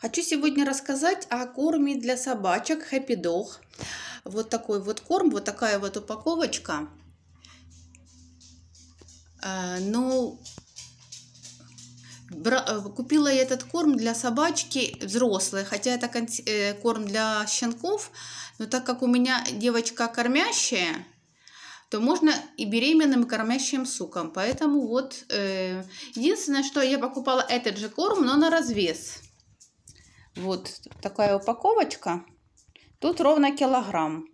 Хочу сегодня рассказать о корме для собачек Happy Dog. Вот такой вот корм, вот такая вот упаковочка. А, но ну, э, купила я этот корм для собачки взрослой, хотя это э, корм для щенков, но так как у меня девочка кормящая, то можно и беременным и кормящим сукам. Поэтому вот э, единственное, что я покупала этот же корм, но на развес. Вот такая упаковочка. Тут ровно килограмм.